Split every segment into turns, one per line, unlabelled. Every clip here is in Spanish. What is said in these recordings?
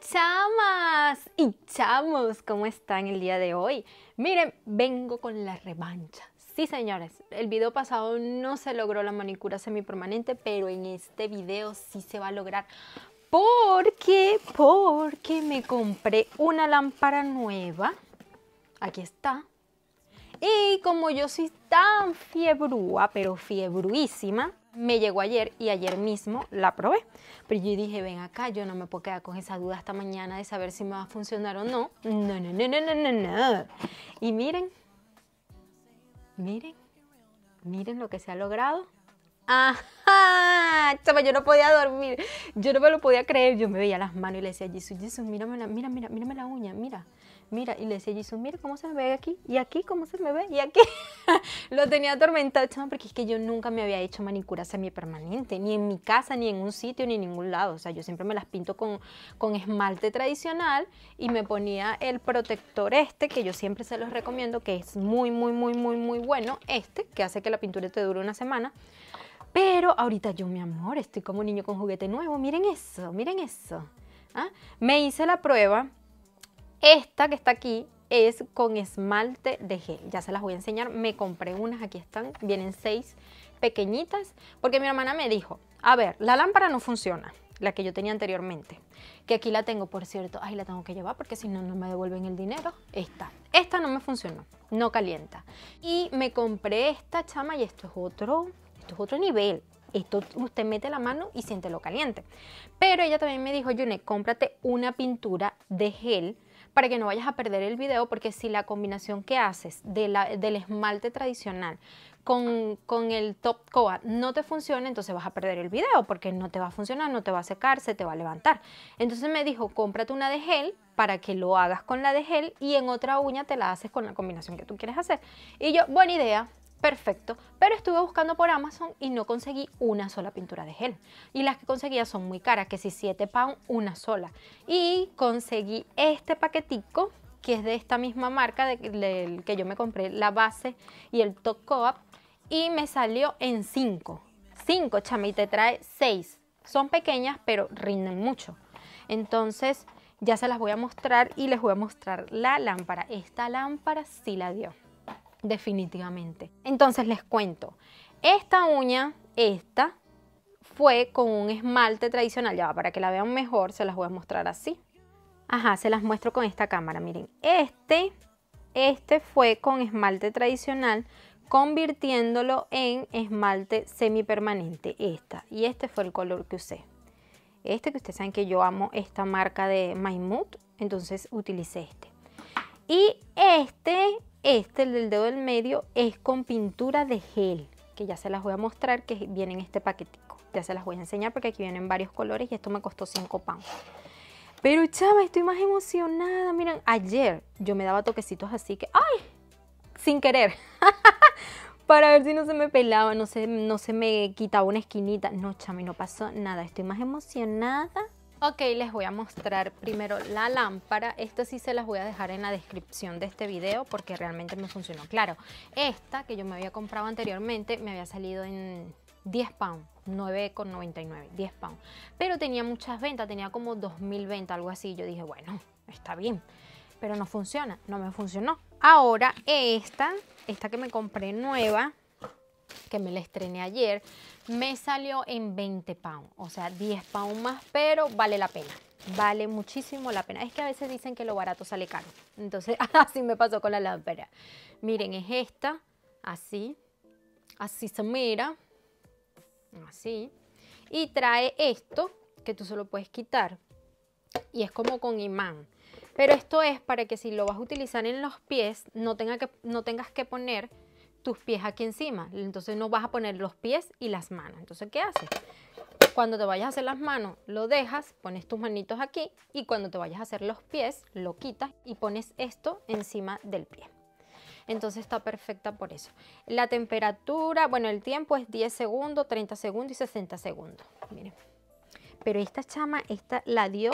chamas y chamos, ¿cómo están el día de hoy? Miren, vengo con la revancha. Sí, señores, el video pasado no se logró la manicura semipermanente, pero en este video sí se va a lograr. Porque, porque me compré una lámpara nueva. Aquí está. Y como yo soy tan fiebrua, pero fiebruísima, me llegó ayer y ayer mismo la probé. Pero yo dije, ven acá, yo no me puedo quedar con esa duda hasta mañana de saber si me va a funcionar o no. No, no, no, no, no, no, no. Y miren, miren, miren lo que se ha logrado. Ajá, chama, yo no podía dormir, yo no me lo podía creer, yo me veía las manos y le decía, Jesús, Jesús, mírame la, mira, mira, mírame la uña, mira, mira, y le decía a Jason, mira cómo se me ve aquí, y aquí cómo se me ve, y aquí. lo tenía atormentado, chama, porque es que yo nunca me había hecho manicura semipermanente, ni en mi casa, ni en un sitio, ni en ningún lado. O sea, yo siempre me las pinto con, con esmalte tradicional y me ponía el protector este, que yo siempre se los recomiendo, que es muy, muy, muy, muy, muy bueno, este, que hace que la pintura te dure una semana. Pero ahorita yo, mi amor, estoy como un niño con juguete nuevo. Miren eso, miren eso. ¿Ah? Me hice la prueba esta que está aquí es con esmalte de gel. Ya se las voy a enseñar. Me compré unas, aquí están. Vienen seis pequeñitas. Porque mi hermana me dijo, a ver, la lámpara no funciona. La que yo tenía anteriormente. Que aquí la tengo, por cierto. Ay, la tengo que llevar porque si no, no me devuelven el dinero. Esta. Esta no me funcionó. No calienta. Y me compré esta chama y esto es otro, esto es otro nivel esto usted mete la mano y siente lo caliente. Pero ella también me dijo, June cómprate una pintura de gel para que no vayas a perder el video, porque si la combinación que haces del esmalte tradicional con, con, el top coat no te funciona, entonces vas a perder el video, porque no te va a funcionar, no te va a secar, se te va a levantar. Entonces me dijo, cómprate una de gel para que lo hagas con la de gel y en otra uña te la haces con la combinación que tú quieres hacer. Y yo, buena idea, perfecto, pero estuve buscando por Amazon y no conseguí una sola pintura de gel. Y las que conseguía son muy caras, que si 7 pounds, una sola. Y conseguí este paquetico, que es de esta misma marca de, que yo me compré la base y el top co y me salió en 5. 5, Chami, te trae 6. Son pequeñas, pero rinden mucho. Entonces, ya se las voy a mostrar y les voy a mostrar la lámpara. Esta lámpara sí la dio definitivamente. Entonces les cuento, esta uña, esta, fue con un esmalte tradicional, ya para que la vean mejor se las voy a mostrar así. Ajá, se las muestro con esta cámara, miren, este, este fue con esmalte tradicional convirtiéndolo en esmalte semipermanente, esta, y este fue el color que usé. Este que ustedes saben que yo amo esta marca de My entonces utilicé este. Y este este, el del dedo del medio, es con pintura de gel, que ya se las voy a mostrar, que viene en este paquetico. Ya se las voy a enseñar porque aquí vienen varios colores y esto me costó 5 pounds. Pero chama, estoy más emocionada. Miren, ayer yo me daba toquecitos así que, ¡ay! Sin querer. para ver si no se me pelaba, no se, no se me quitaba una esquinita. No, chami, no pasó nada. Estoy más emocionada Ok, les voy a mostrar primero la lámpara. esto sí se las voy a dejar en la descripción de este video porque realmente me funcionó. Claro, esta que yo me había comprado anteriormente me había salido en 10 pounds, 9,99, 10 pounds. Pero tenía muchas ventas, tenía como 2.000 ventas, algo así. Yo dije, bueno, está bien, pero no funciona, no me funcionó. Ahora esta, esta que me compré nueva, que me la estrené ayer, me salió en 20 pounds, o sea, 10 pounds más, pero vale la pena. Vale muchísimo la pena. Es que a veces dicen que lo barato sale caro. Entonces, así me pasó con la lámpara. Miren, es esta, así, así se mira, así. Y trae esto, que tú se lo puedes quitar. Y es como con imán. Pero esto es para que si lo vas a utilizar en los pies, no, tenga que, no tengas que poner tus pies aquí encima. Entonces no vas a poner los pies y las manos. Entonces, ¿qué haces? Cuando te vayas a hacer las manos, lo dejas, pones tus manitos aquí y cuando te vayas a hacer los pies, lo quitas y pones esto encima del pie. Entonces está perfecta por eso. La temperatura, bueno, el tiempo es 10 segundos, 30 segundos y 60 segundos. Miren. Pero esta chama, esta la dio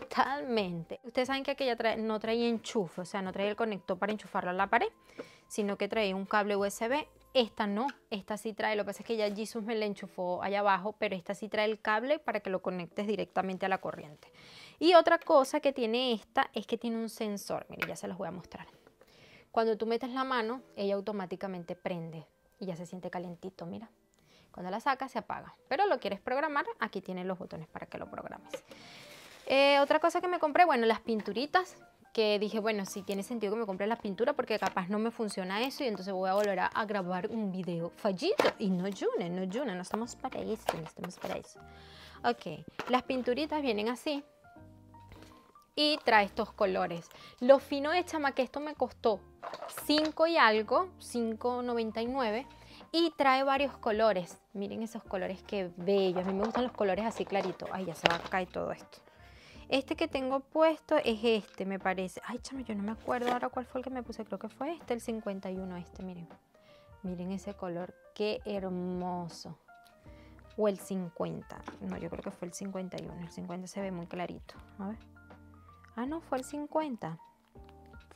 Totalmente. Ustedes saben que aquella no trae enchufe, o sea, no trae el conector para enchufarlo a la pared, sino que trae un cable USB. Esta no, esta sí trae, lo que pasa es que ya Jesus me la enchufó allá abajo, pero esta sí trae el cable para que lo conectes directamente a la corriente. Y otra cosa que tiene esta es que tiene un sensor, mire, ya se los voy a mostrar. Cuando tú metes la mano, ella automáticamente prende y ya se siente calentito, mira. Cuando la sacas se apaga, pero lo quieres programar, aquí tienen los botones para que lo programes. Eh, otra cosa que me compré, bueno, las pinturitas, que dije, bueno, si tiene sentido que me compre las pintura porque capaz no me funciona eso y entonces voy a volver a, grabar un video fallido. Y no June, no June, no estamos para eso, no estamos para eso. Ok, las pinturitas vienen así y trae estos colores. Lo fino de chama que esto me costó 5 y algo, 5.99 y trae varios colores. Miren esos colores que bellos. A mí me gustan los colores así clarito. Ay, ya se va a caer todo esto. Este que tengo puesto es este, me parece. Ay, chama, yo no me acuerdo ahora cuál fue el que me puse. Creo que fue este, el 51, este, miren. Miren ese color, qué hermoso. O el 50. No, yo creo que fue el 51. El 50 se ve muy clarito. A ver. Ah, no, fue el 50.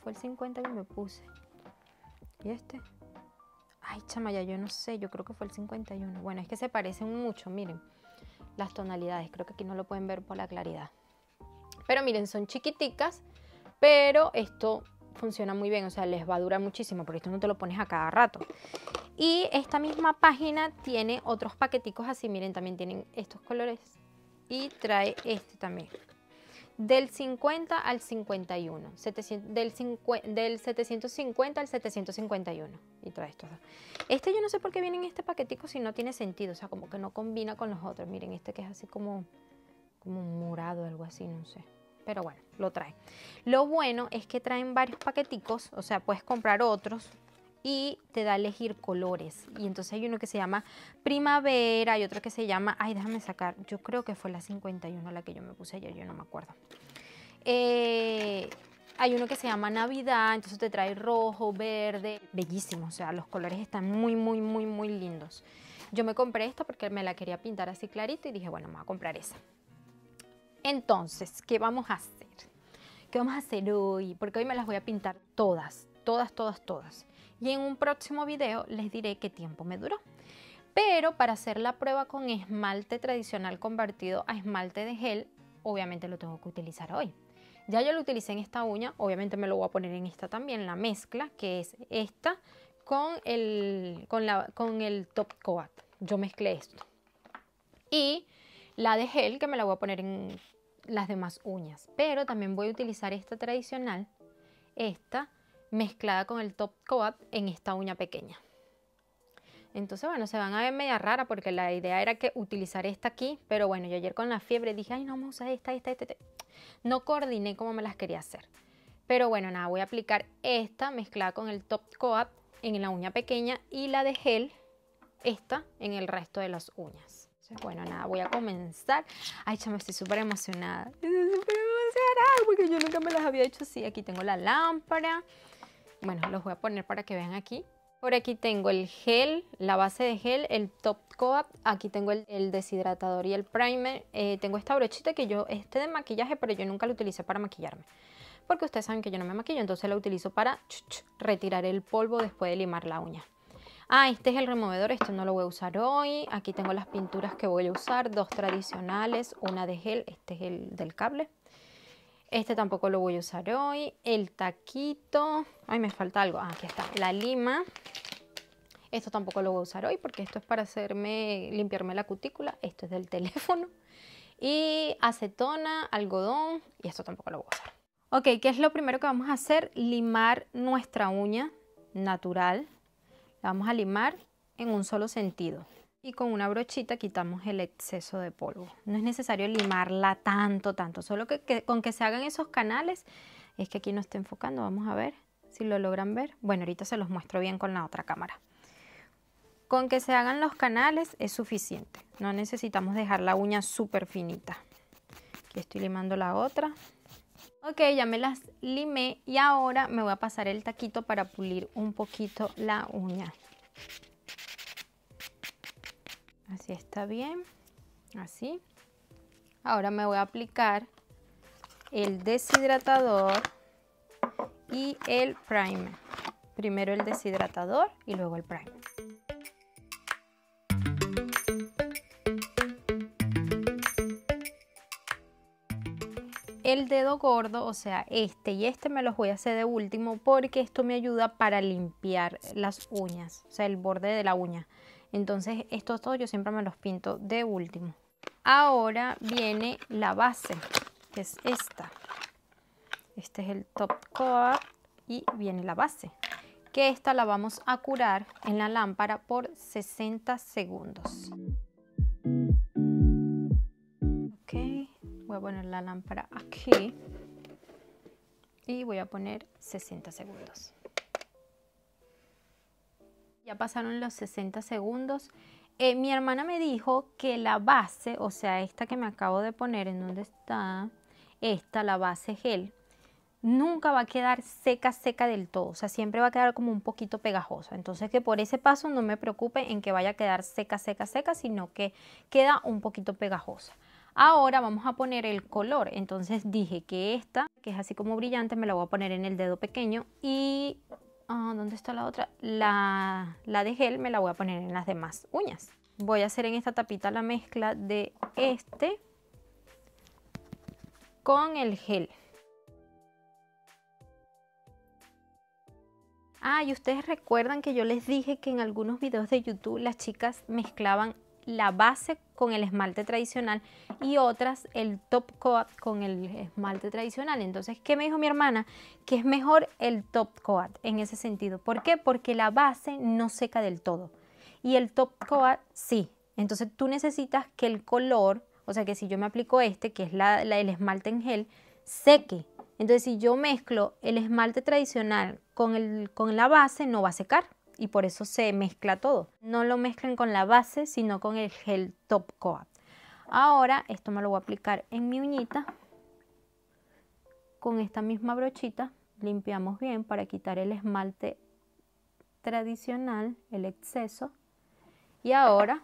Fue el 50 que me puse. ¿Y este? Ay, chama, ya yo no sé. Yo creo que fue el 51. Bueno, es que se parecen mucho, miren. Las tonalidades. Creo que aquí no lo pueden ver por la claridad. Pero miren, son chiquiticas, pero esto funciona muy bien, o sea, les va a durar muchísimo porque esto no te lo pones a cada rato. Y esta misma página tiene otros paqueticos así, miren, también tienen estos colores y trae este también. Del 50 al 51, del, del 750 al 751 y trae estos. Este yo no sé por qué viene en este paquetico si no tiene sentido, o sea, como que no combina con los otros. Miren, este que es así como como morado, algo así, no sé pero bueno, lo trae, Lo bueno es que traen varios paqueticos, o sea, puedes comprar otros y te da elegir colores. Y entonces hay uno que se llama primavera y otro que se llama, ay, déjame sacar, yo creo que fue la 51 la que yo me puse ayer, yo no me acuerdo. Eh, hay uno que se llama Navidad, entonces te trae rojo, verde, bellísimo, o sea, los colores están muy, muy, muy, muy lindos. Yo me compré esta porque me la quería pintar así clarito y dije, bueno, me voy a comprar esa. Entonces, ¿qué vamos a hacer? ¿Qué vamos a hacer hoy? Porque hoy me las voy a pintar todas, todas, todas, todas. Y en un próximo video les diré qué tiempo me duró. Pero para hacer la prueba con esmalte tradicional convertido a esmalte de gel, obviamente lo tengo que utilizar hoy. Ya yo lo utilicé en esta uña, obviamente me lo voy a poner en esta también, la mezcla, que es esta con el, con con el top coat. Yo mezclé esto. Y la de gel, que me la voy a poner en las demás uñas. Pero también voy a utilizar esta tradicional, esta mezclada con el top coat en esta uña pequeña. Entonces, bueno, se van a ver media rara porque la idea era que utilizar esta aquí, pero bueno, yo ayer con la fiebre dije, ay, no, vamos a usar esta, esta, esta, No coordiné como me las quería hacer. Pero bueno, nada, voy a aplicar esta mezclada con el top coat en la uña pequeña y la de gel, esta, en el resto de las uñas bueno, nada, voy a comenzar. Ay, me estoy súper emocionada. Estoy súper emocionada porque yo nunca me las había hecho así. Aquí tengo la lámpara. Bueno, los voy a poner para que vean aquí. Por aquí tengo el gel, la base de gel, el top coat, aquí tengo el, deshidratador y el primer. Eh, tengo esta brochita que yo, este de maquillaje, pero yo nunca lo utilicé para maquillarme. Porque ustedes saben que yo no me maquillo, entonces la utilizo para retirar el polvo después de limar la uña ah, este es el removedor, esto no lo voy a usar hoy, aquí tengo las pinturas que voy a usar, dos tradicionales, una de gel, este es el del cable, este tampoco lo voy a usar hoy, el taquito, ay, me falta algo, ah, aquí está, la lima, esto tampoco lo voy a usar hoy porque esto es para hacerme, limpiarme la cutícula, esto es del teléfono, y acetona, algodón, y esto tampoco lo voy a usar. Ok, ¿qué es lo primero que vamos a hacer? Limar nuestra uña natural, la vamos a limar en un solo sentido y con una brochita quitamos el exceso de polvo. No es necesario limarla tanto, tanto, solo que, con que se hagan esos canales, es que aquí no está enfocando, vamos a ver si lo logran ver. Bueno, ahorita se los muestro bien con la otra cámara. Con que se hagan los canales es suficiente, no necesitamos dejar la uña súper finita. Aquí estoy limando la otra, Ok, ya me las limé y ahora me voy a pasar el taquito para pulir un poquito la uña. Así está bien, así. Ahora me voy a aplicar el deshidratador y el primer. Primero el deshidratador y luego el primer. el dedo gordo, o sea, este y este me los voy a hacer de último porque esto me ayuda para limpiar las uñas, o sea, el borde de la uña. Entonces, estos todo yo siempre me los pinto de último. Ahora viene la base, que es esta. Este es el top coat y viene la base, que esta la vamos a curar en la lámpara por 60 segundos. voy a poner la lámpara aquí y voy a poner 60 segundos. Ya pasaron los 60 segundos. Eh, mi hermana me dijo que la base, o sea, esta que me acabo de poner, ¿en donde está? Esta, la base gel, nunca va a quedar seca, seca del todo. O sea, siempre va a quedar como un poquito pegajosa. Entonces, que por ese paso no me preocupe en que vaya a quedar seca, seca, seca, sino que queda un poquito pegajosa. Ahora vamos a poner el color. Entonces dije que esta, que es así como brillante, me la voy a poner en el dedo pequeño y... Ah, ¿Dónde está la otra? La, la de gel me la voy a poner en las demás uñas. Voy a hacer en esta tapita la mezcla de este con el gel. Ah, y ustedes recuerdan que yo les dije que en algunos videos de YouTube las chicas mezclaban la base con el esmalte tradicional y otras el top coat con el esmalte tradicional. Entonces, ¿qué me dijo mi hermana? Que es mejor el top coat en ese sentido. ¿Por qué? Porque la base no seca del todo y el top coat sí. Entonces, tú necesitas que el color, o sea, que si yo me aplico este, que es la, el esmalte en gel, seque. Entonces, si yo mezclo el esmalte tradicional con, el, con la base, no va a secar y por eso se mezcla todo. No lo mezclen con la base, sino con el gel Top Coat. Ahora esto me lo voy a aplicar en mi uñita. Con esta misma brochita limpiamos bien para quitar el esmalte tradicional, el exceso. Y ahora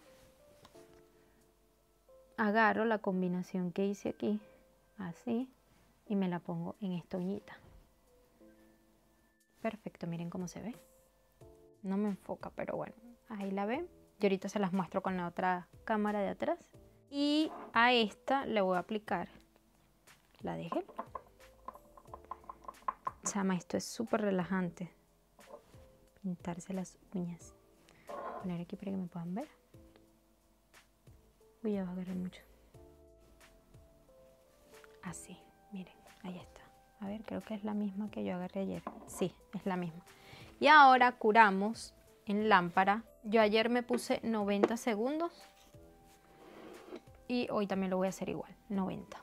agarro la combinación que hice aquí, así, y me la pongo en esta uñita. Perfecto, miren cómo se ve no me enfoca, pero bueno, ahí la ve. Y ahorita se las muestro con la otra cámara de atrás. Y a esta le voy a aplicar la de gel. Chama, esto es súper relajante. Pintarse las uñas. poner aquí para que me puedan ver. Uy, ya a agarrar mucho. Así, miren, ahí está. A ver, creo que es la misma que yo agarré ayer. Sí, es la misma. Y ahora curamos en lámpara. Yo ayer me puse 90 segundos y hoy también lo voy a hacer igual, 90.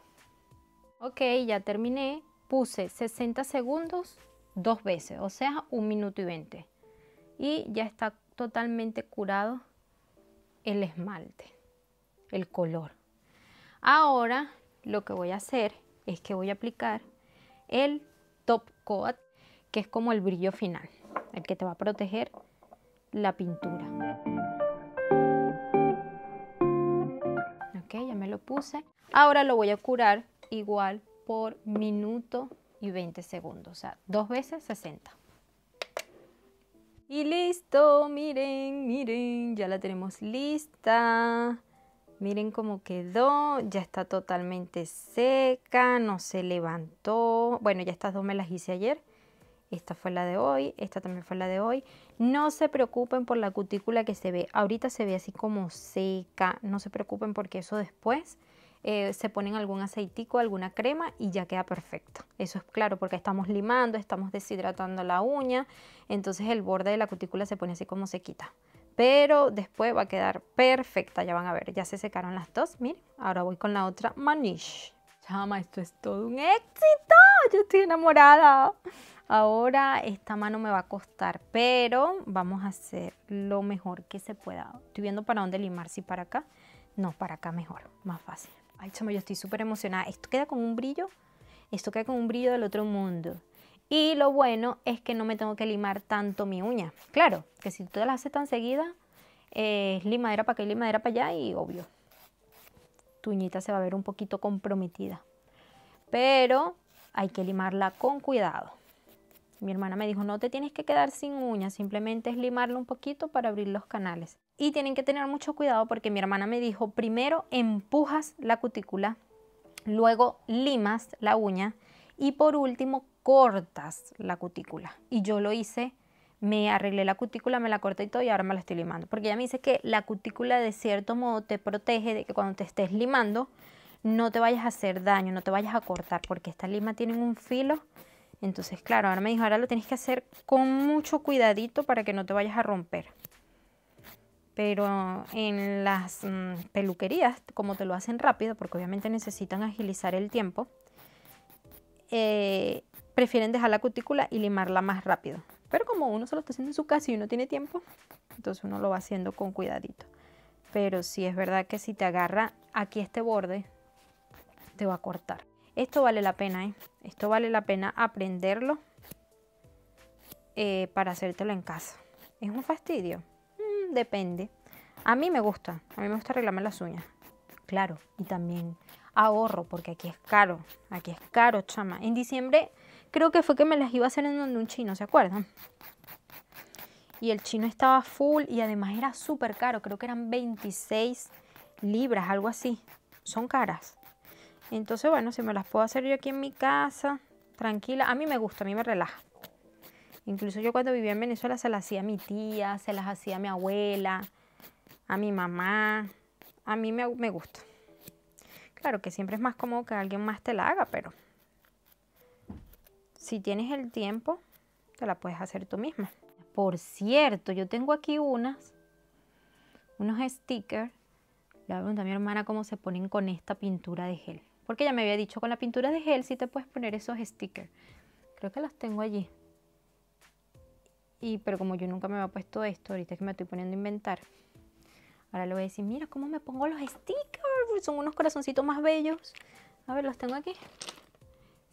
Ok, ya terminé. Puse 60 segundos dos veces, o sea, 1 minuto y 20. Y ya está totalmente curado el esmalte, el color. Ahora lo que voy a hacer es que voy a aplicar el top coat, que es como el brillo final el que te va a proteger la pintura. Ok, ya me lo puse. Ahora lo voy a curar igual por minuto y 20 segundos, o sea, dos veces 60. Y listo, miren, miren, ya la tenemos lista. Miren cómo quedó, ya está totalmente seca, no se levantó. Bueno, ya estas dos me las hice ayer esta fue la de hoy, esta también fue la de hoy. No se preocupen por la cutícula que se ve. Ahorita se ve así como seca. No se preocupen porque eso después eh, se ponen algún aceitico, alguna crema y ya queda perfecto. Eso es claro porque estamos limando, estamos deshidratando la uña, entonces el borde de la cutícula se pone así como sequita. Pero después va a quedar perfecta, ya van a ver, ya se secaron las dos. Miren, ahora voy con la otra maniche. Chama, esto es todo un éxito. Yo estoy enamorada. Ahora esta mano me va a costar, pero vamos a hacer lo mejor que se pueda. Estoy viendo para dónde limar, si para acá. No, para acá mejor, más fácil. Ay, chamo, yo estoy súper emocionada. Esto queda con un brillo, esto queda con un brillo del otro mundo. Y lo bueno es que no me tengo que limar tanto mi uña. Claro, que si tú te la haces tan seguida, eh, es limadera para acá y limadera para allá y obvio, tu uñita se va a ver un poquito comprometida. Pero hay que limarla con cuidado. Mi hermana me dijo, no te tienes que quedar sin uñas, simplemente es limarlo un poquito para abrir los canales. Y tienen que tener mucho cuidado porque mi hermana me dijo, primero empujas la cutícula, luego limas la uña y por último cortas la cutícula. Y yo lo hice, me arreglé la cutícula, me la corté y todo y ahora me la estoy limando. Porque ella me dice que la cutícula de cierto modo te protege de que cuando te estés limando no te vayas a hacer daño, no te vayas a cortar porque esta lima tiene un filo entonces, claro, ahora me dijo, ahora lo tienes que hacer con mucho cuidadito para que no te vayas a romper. Pero en las mm, peluquerías, como te lo hacen rápido, porque obviamente necesitan agilizar el tiempo, eh, prefieren dejar la cutícula y limarla más rápido. Pero como uno solo está haciendo en su casa y uno tiene tiempo, entonces uno lo va haciendo con cuidadito. Pero sí es verdad que si te agarra aquí este borde, te va a cortar. Esto vale la pena, ¿eh? Esto vale la pena aprenderlo eh, para hacértelo en casa. ¿Es un fastidio? Mm, depende. A mí me gusta, a mí me gusta arreglarme las uñas. Claro, y también ahorro, porque aquí es caro, aquí es caro, chama. En diciembre creo que fue que me las iba a hacer en donde un chino, ¿se acuerdan? Y el chino estaba full y además era súper caro, creo que eran 26 libras, algo así. Son caras. Entonces, bueno, si me las puedo hacer yo aquí en mi casa, tranquila, a mí me gusta, a mí me relaja. Incluso yo cuando vivía en Venezuela se las hacía a mi tía, se las hacía a mi abuela, a mi mamá. A mí me, me gusta. Claro que siempre es más cómodo que alguien más te la haga, pero si tienes el tiempo, te la puedes hacer tú misma. Por cierto, yo tengo aquí unas, unos stickers. Le voy a mi hermana cómo se ponen con esta pintura de gel. Porque ya me había dicho, con la pintura de gel si te puedes poner esos stickers. Creo que los tengo allí. Y, pero como yo nunca me había puesto esto, ahorita que me estoy poniendo a inventar. Ahora le voy a decir, mira cómo me pongo los stickers. Son unos corazoncitos más bellos. A ver, los tengo aquí.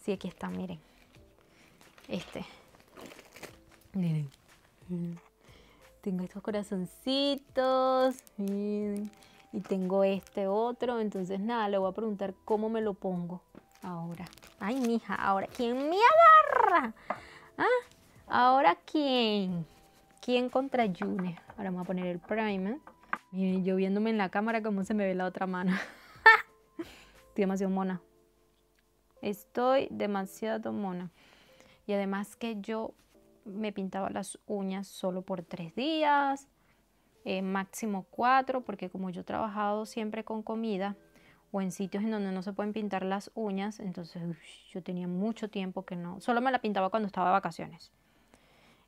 Sí, aquí están, miren. Este. Miren. Tengo estos corazoncitos. Miren y tengo este otro, entonces nada, le voy a preguntar cómo me lo pongo ahora. Ay, mija, ahora quién me agarra? ¿Ah? Ahora quién? ¿Quién contra June? Ahora voy a poner el primer. Miren, yo viéndome en la cámara cómo se me ve la otra mano. Estoy demasiado mona. Estoy demasiado mona. Y además que yo me pintaba las uñas solo por tres días. Eh, máximo cuatro, porque como yo he trabajado siempre con comida o en sitios en donde no se pueden pintar las uñas, entonces yo tenía mucho tiempo que no, solo me la pintaba cuando estaba de vacaciones.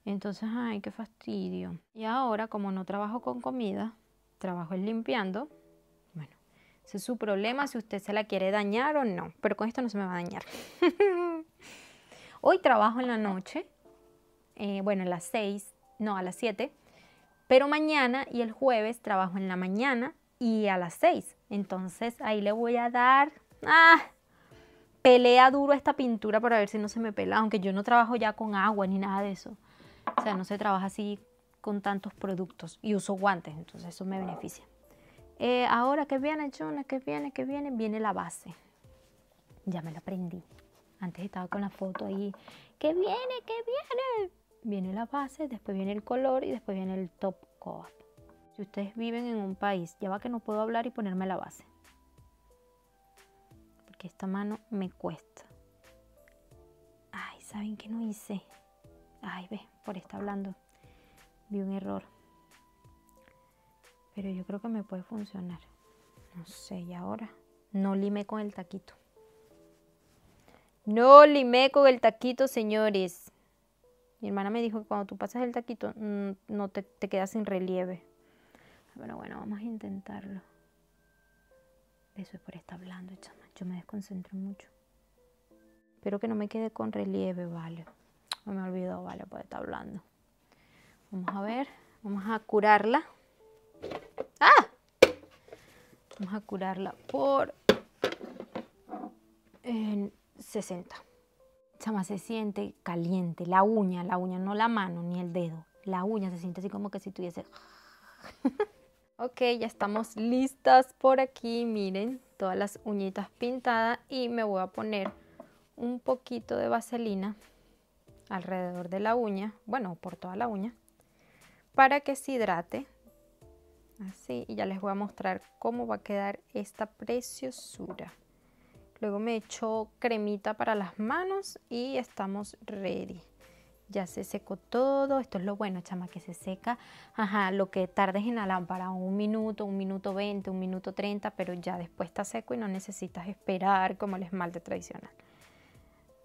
Entonces, ay, qué fastidio. Y ahora, como no trabajo con comida, trabajo el limpiando. Bueno, ese es su problema, si usted se la quiere dañar o no, pero con esto no se me va a dañar. Hoy trabajo en la noche, eh, bueno, a las seis no, a las siete pero mañana y el jueves trabajo en la mañana y a las 6. Entonces ahí le voy a dar... ¡Ah! Pelea duro esta pintura para ver si no se me pela, aunque yo no trabajo ya con agua ni nada de eso. O sea, no se trabaja así con tantos productos y uso guantes, entonces eso me beneficia. Eh, ahora que viene, Chona, que viene, que viene, viene la base. Ya me la aprendí. Antes estaba con la foto ahí. ¡Que viene, que viene! viene la base, después viene el color y después viene el top coat. Si ustedes viven en un país, ya va que no puedo hablar y ponerme la base. Porque esta mano me cuesta. Ay, ¿saben qué no hice? Ay, ve, por estar hablando. Vi un error. Pero yo creo que me puede funcionar. No sé, y ahora no lime con el taquito. No limé con el taquito, señores. Mi hermana me dijo que cuando tú pasas el taquito mm, no te, te quedas sin relieve. Pero bueno, vamos a intentarlo. Eso es por estar hablando, chama. Yo me desconcentro mucho. Espero que no me quede con relieve, vale. No me olvidó, vale, por estar hablando. Vamos a ver. Vamos a curarla. ¡Ah! Vamos a curarla por en 60 chama, se siente caliente, la uña, la uña, no la mano ni el dedo, la uña se siente así como que si tuviese... ok, ya estamos listas por aquí, miren, todas las uñitas pintadas y me voy a poner un poquito de vaselina alrededor de la uña, bueno, por toda la uña, para que se hidrate. Así, y ya les voy a mostrar cómo va a quedar esta preciosura. Luego me echo cremita para las manos y estamos ready. Ya se secó todo, esto es lo bueno, chama, que se seca, ajá, lo que tardes en la lámpara, un minuto, un minuto 20, un minuto 30, pero ya después está seco y no necesitas esperar como el esmalte tradicional.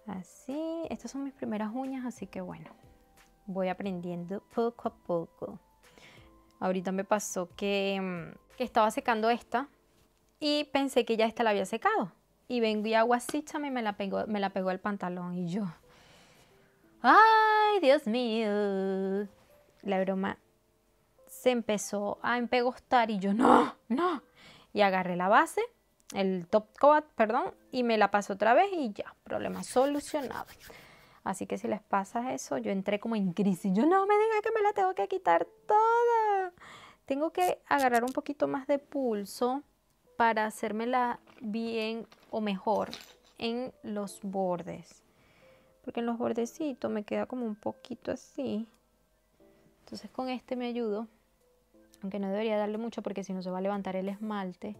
Así, estas son mis primeras uñas, así que bueno, voy aprendiendo poco a poco. Ahorita me pasó que, mm, que, estaba secando esta y pensé que ya esta la había secado y vengo y hago así, y me la pegó, me la pegó el pantalón. Y yo, ay, Dios mío. La broma se empezó a empegostar y yo, no, no. Y agarré la base, el top coat, perdón, y me la pasó otra vez y ya, problema solucionado. Así que si les pasa eso, yo entré como en crisis. Yo no me diga que me la tengo que quitar toda. Tengo que agarrar un poquito más de pulso para hacerme la bien o mejor en los bordes. Porque en los bordecitos me queda como un poquito así. Entonces con este me ayudo. Aunque no debería darle mucho porque si no se va a levantar el esmalte.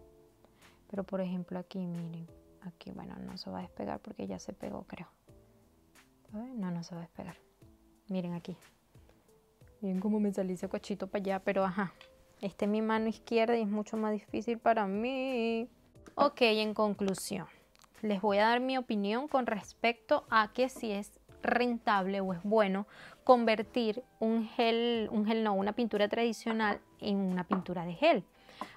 Pero por ejemplo aquí, miren. Aquí, bueno, no se va a despegar porque ya se pegó, creo. No, no se va a despegar. Miren aquí. Miren cómo me salí ese cochito para allá, pero ajá. este es mi mano izquierda y es mucho más difícil para mí. Ok, en conclusión, les voy a dar mi opinión con respecto a que si es rentable o es bueno convertir un gel, un gel no, una pintura tradicional en una pintura de gel.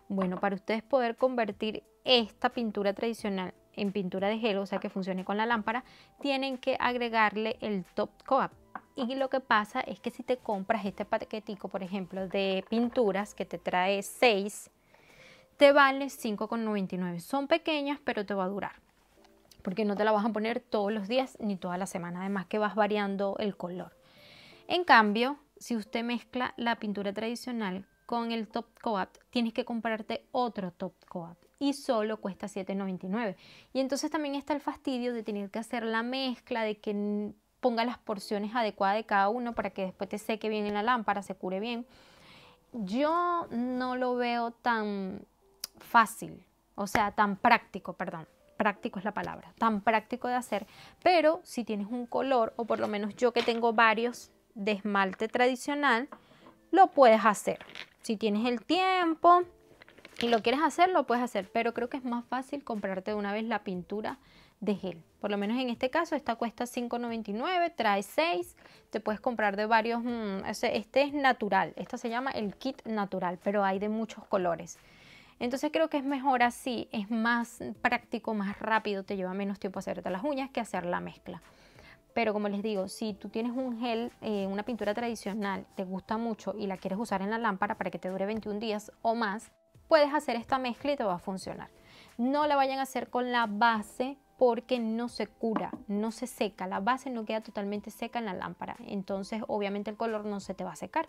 Bueno, para ustedes poder convertir esta pintura tradicional en pintura de gel, o sea que funcione con la lámpara, tienen que agregarle el top coat. Y lo que pasa es que si te compras este paquetico, por ejemplo, de pinturas que te trae 6, te vale 5,99. Son pequeñas, pero te va a durar. Porque no te la vas a poner todos los días ni toda la semana. Además que vas variando el color. En cambio, si usted mezcla la pintura tradicional con el top coat, tienes que comprarte otro top coat y solo cuesta 7.99. Y entonces también está el fastidio de tener que hacer la mezcla, de que ponga las porciones adecuadas de cada uno para que después te seque bien en la lámpara, se cure bien. Yo no lo veo tan fácil, o sea, tan práctico, perdón, práctico es la palabra, tan práctico de hacer, pero si tienes un color, o por lo menos yo que tengo varios de esmalte tradicional, lo puedes hacer. Si tienes el tiempo y lo quieres hacer, lo puedes hacer, pero creo que es más fácil comprarte de una vez la pintura de gel. Por lo menos en este caso, esta cuesta $5.99, trae 6, te puedes comprar de varios, mm, este es natural, esta se llama el kit natural, pero hay de muchos colores. Entonces creo que es mejor así, es más práctico, más rápido, te lleva menos tiempo hacerte las uñas que hacer la mezcla. Pero como les digo, si tú tienes un gel, eh, una pintura tradicional, te gusta mucho y la quieres usar en la lámpara para que te dure 21 días o más, puedes hacer esta mezcla y te va a funcionar. No la vayan a hacer con la base porque no se cura, no se seca, la base no queda totalmente seca en la lámpara, entonces obviamente el color no se te va a secar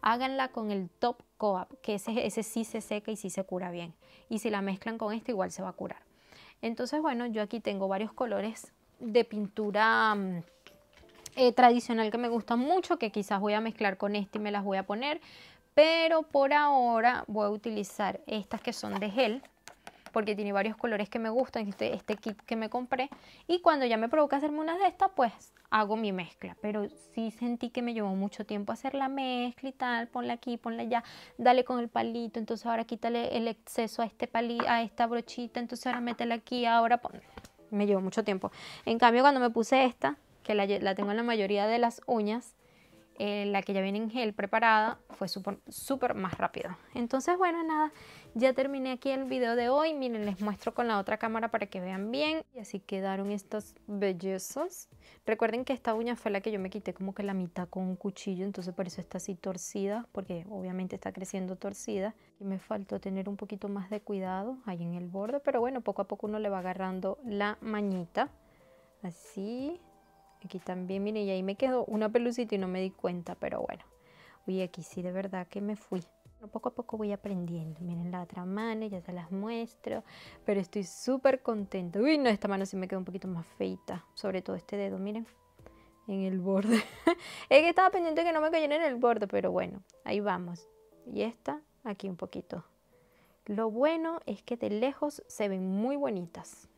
háganla con el top coap, que ese, ese sí se seca y sí se cura bien. Y si la mezclan con este, igual se va a curar. Entonces, bueno, yo aquí tengo varios colores de pintura mm, eh, tradicional que me gustan mucho, que quizás voy a mezclar con este y me las voy a poner. Pero por ahora voy a utilizar estas que son de gel, porque tiene varios colores que me gustan, este, este kit que me compré. Y cuando ya me provoca hacerme unas de estas, pues hago mi mezcla, pero sí sentí que me llevó mucho tiempo hacer la mezcla y tal, ponla aquí, ponla allá, dale con el palito, entonces ahora quítale el exceso a este a esta brochita, entonces ahora métela aquí, ahora pon... me llevó mucho tiempo. En cambio, cuando me puse esta, que la, la tengo en la mayoría de las uñas, eh, la que ya viene en gel preparada fue súper más rápido. Entonces, bueno, nada, ya terminé aquí el video de hoy. Miren, les muestro con la otra cámara para que vean bien. Y así quedaron estos bellezas. Recuerden que esta uña fue la que yo me quité como que la mitad con un cuchillo, entonces por eso está así torcida, porque obviamente está creciendo torcida. Y me faltó tener un poquito más de cuidado ahí en el borde, pero bueno, poco a poco uno le va agarrando la mañita. Así, Aquí también, miren, y ahí me quedó una pelucita y no me di cuenta, pero bueno. Uy, aquí sí de verdad que me fui. Poco a poco voy aprendiendo. Miren la otra mano, ya se las muestro. Pero estoy súper contenta. Uy, no, esta mano sí me quedó un poquito más feita. Sobre todo este dedo, miren. En el borde. es que estaba pendiente que no me cayera en el borde, pero bueno, ahí vamos. Y esta, aquí un poquito. Lo bueno es que de lejos se ven muy bonitas.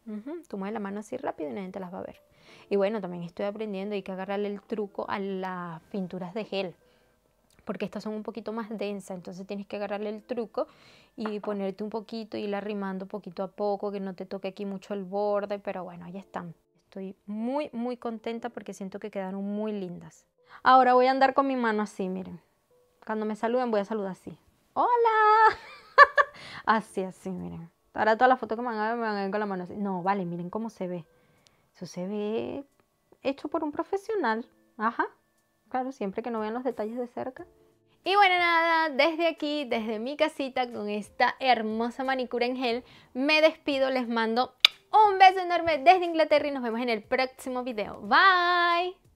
Tú mueves la mano así rápido y nadie te las va a ver. Y bueno, también estoy aprendiendo, y que agarrarle el truco a las pinturas de gel, porque estas son un poquito más densas, entonces tienes que agarrarle el truco y ponerte un poquito, Y ir arrimando poquito a poco, que no te toque aquí mucho el borde, pero bueno, ahí están. Estoy muy, muy contenta porque siento que quedaron muy lindas. Ahora voy a andar con mi mano así, miren. Cuando me saluden voy a saludar así. ¡Hola! así, así, miren. Ahora todas las fotos que me van me van a ver con la mano así. No, vale, miren cómo se ve. Eso se ve hecho por un profesional. Ajá. Claro, siempre que no vean los detalles de cerca. Y bueno, nada, desde aquí, desde mi casita con esta hermosa manicura en gel, me despido, les mando un beso enorme desde Inglaterra y nos vemos en el próximo video. Bye.